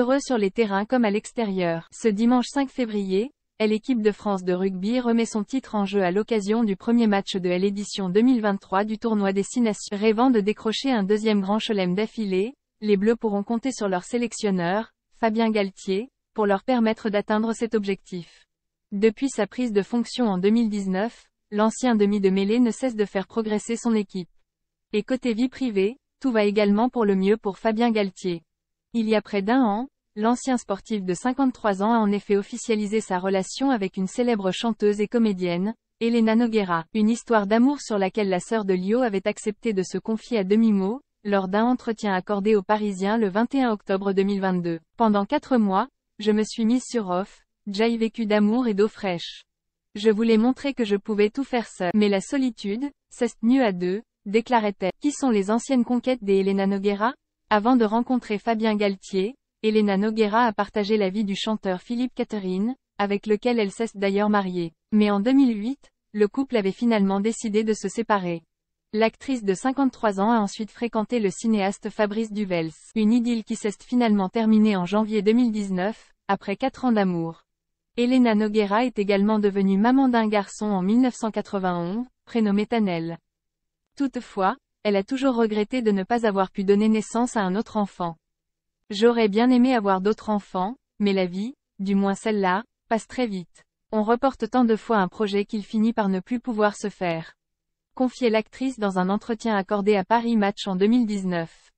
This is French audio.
Heureux sur les terrains comme à l'extérieur. Ce dimanche 5 février, l'équipe de France de rugby remet son titre en jeu à l'occasion du premier match de l'édition 2023 du tournoi des Nations. Rêvant de décrocher un deuxième grand chelem d'affilée, les Bleus pourront compter sur leur sélectionneur, Fabien Galtier, pour leur permettre d'atteindre cet objectif. Depuis sa prise de fonction en 2019, l'ancien demi de mêlée ne cesse de faire progresser son équipe. Et côté vie privée, tout va également pour le mieux pour Fabien Galtier. Il y a près d'un an, l'ancien sportif de 53 ans a en effet officialisé sa relation avec une célèbre chanteuse et comédienne, Elena Noguera, une histoire d'amour sur laquelle la sœur de Lio avait accepté de se confier à demi-mot, lors d'un entretien accordé aux Parisiens le 21 octobre 2022. Pendant quatre mois, je me suis mise sur off, j'ai vécu d'amour et d'eau fraîche. Je voulais montrer que je pouvais tout faire seule, mais la solitude, c'est mieux à deux, déclarait-elle. Qui sont les anciennes conquêtes des Elena Noguera avant de rencontrer Fabien Galtier, Elena Noguera a partagé la vie du chanteur Philippe Catherine, avec lequel elle cesse d'ailleurs mariée. Mais en 2008, le couple avait finalement décidé de se séparer. L'actrice de 53 ans a ensuite fréquenté le cinéaste Fabrice Duvels, une idylle qui s'est finalement terminée en janvier 2019, après 4 ans d'amour. Elena Noguera est également devenue maman d'un garçon en 1991, prénommé Tanel. Toutefois, elle a toujours regretté de ne pas avoir pu donner naissance à un autre enfant. J'aurais bien aimé avoir d'autres enfants, mais la vie, du moins celle-là, passe très vite. On reporte tant de fois un projet qu'il finit par ne plus pouvoir se faire. Confiait l'actrice dans un entretien accordé à Paris Match en 2019.